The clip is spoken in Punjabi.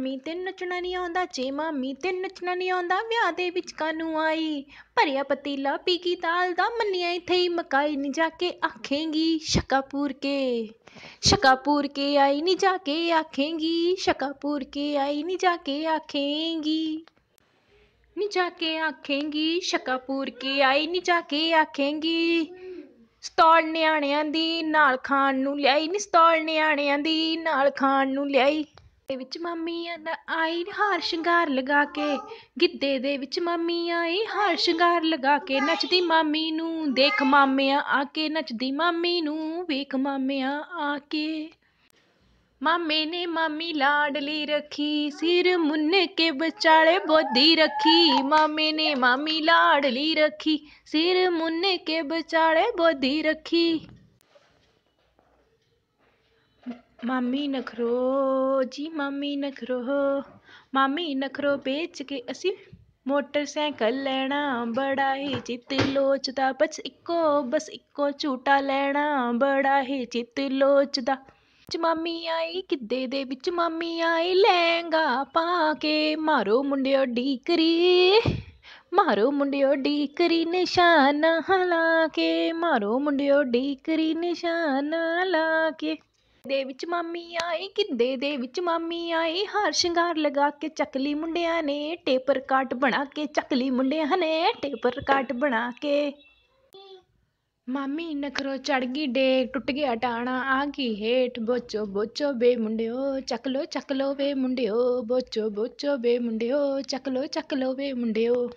ਮੀ ਤੇ ਨੱਚਣਾ ਨਹੀਂ ਆਉਂਦਾ ਜੇ ਮੀ ਤੇ ਨੱਚਣਾ ਨਹੀਂ ਆਉਂਦਾ ਵਿਆਹ ਦੇ ਵਿੱਚ ਕਾਨੂੰ ਆਈ ਭਰਿਆ ਪਤੀਲਾ ਪੀ ਕੀ ਤਾਲ ਦਾ ਮੰਨਿਆ ਇੱਥੇ ਹੀ ਮਕਾਈ ਨਹੀਂ ਜਾ ਕੇ ਆਖੇਂਗੀ ਸ਼ਕਾਪੂਰ ਕੇ ਸ਼ਕਾਪੂਰ ਕੇ ਆਈ ਨਹੀਂ ਜਾ ਕੇ ਆਖੇਂਗੀ ਸ਼ਕਾਪੂਰ ਕੇ ਆਈ ਨਹੀਂ ਜਾ ਕੇ ਆਖੇਂਗੀ ਨਹੀਂ ਜਾ ਕੇ ਆਖੇਂਗੀ ਸ਼ਕਾਪੂਰ ਕੇ ਆਈ ਨਹੀਂ ਜਾ ਕੇ ਆਖੇਂਗੀ ਸਤੌਲ ਨਿਆਣਿਆਂ ਦੀ ਨਾਲ ਖਾਣ ਨੂੰ ਲਿਆਈ ਨਹੀਂ ਸਤੌਲ ਨਿਆਣਿਆਂ ਦੀ ਨਾਲ ਖਾਣ ਨੂੰ ਲਿਆਈ ਦੇ ਵਿੱਚ ਮਾਮੀਆਂ ਨਾ ਆਈ ਹਾਰ ਸ਼ਿੰਗਾਰ ਲਗਾ ਕੇ ਗਿੱਧੇ ਦੇ ਵਿੱਚ ਮਾਮੀ ਆਈ ਹਾਰ ਸ਼ਿੰਗਾਰ ਲਗਾ ਕੇ ਨੱਚਦੀ ਮਾਮੀ ਨੂੰ ਦੇਖ ਮਾਮਿਆਂ ਆ ਕੇ ਨੱਚਦੀ ਮਾਮੀ ਨੂੰ ਵੇਖ ਮਾਮਿਆਂ ਆ ਕੇ ਮਾਮੇ ਨੇ ਮਾਮੀ ਲਾਡਲੀ ਰੱਖੀ ਸਿਰ ਮੁੰਨ ਕੇ ਵਿਚਾਲੇ ਬੋਦੀ ਰੱਖੀ ਮਾਮੇ ਨੇ ਮਾਮੀ ਲਾਡਲੀ ਰੱਖੀ ਸਿਰ ਮੁੰਨ ਕੇ ਵਿਚਾਲੇ ਬੋਦੀ ਰੱਖੀ मामी नखरो जी मामी नखरो मामी नखरो बेच के असी मोटरसाइकिल लेना बड़ा ही चित लोचदा बस इको बस इको झूटा लेना बड़ा ही चित लोचदा मामी आई किदे दे बिच मामी आई लहंगा पा के मारो मुंडियो डीकरी मारो मुंडियो डीकरी निशाना ला के मारो मुंडियो डीकरी निशाना ला के ਦੇ ਵਿੱਚ ਮਾਮੀ ਆਈ ਗਿੱਧੇ ਦੇ ਵਿੱਚ ਮਾਮੀ ਆਈ ਹਾਰ ਸ਼ਿੰਗਾਰ ਲਗਾ ਕੇ ਚੱਕਲੀ ਮੁੰਡਿਆਂ ਨੇ ਟੇਪਰ ਕਾਟ ਬਣਾ ਕੇ ਚੱਕਲੀ ਮੁੰਡਿਆਂ ਨੇ ਟੇਪਰ ਕਾਟ ਬਣਾ ਕੇ ਮਾਮੀ ਨਖਰੋ ਚੜ ਗਈ ਡੇ ਟੁੱਟ ਗਿਆ ਟਾਣਾ ਆ ਗਈ ਹੇਠ ਬੋਚੋ ਬੋਚੋ ਬੇ ਮੁੰਡਿਓ ਚੱਕ ਲੋ ਚੱਕ ਲੋ ਵੇ ਮੁੰਡਿਓ ਬੋਚੋ ਬੋਚੋ ਬੇ ਮੁੰਡਿਓ ਚੱਕ ਲੋ ਚੱਕ ਲੋ ਵੇ ਮੁੰਡਿਓ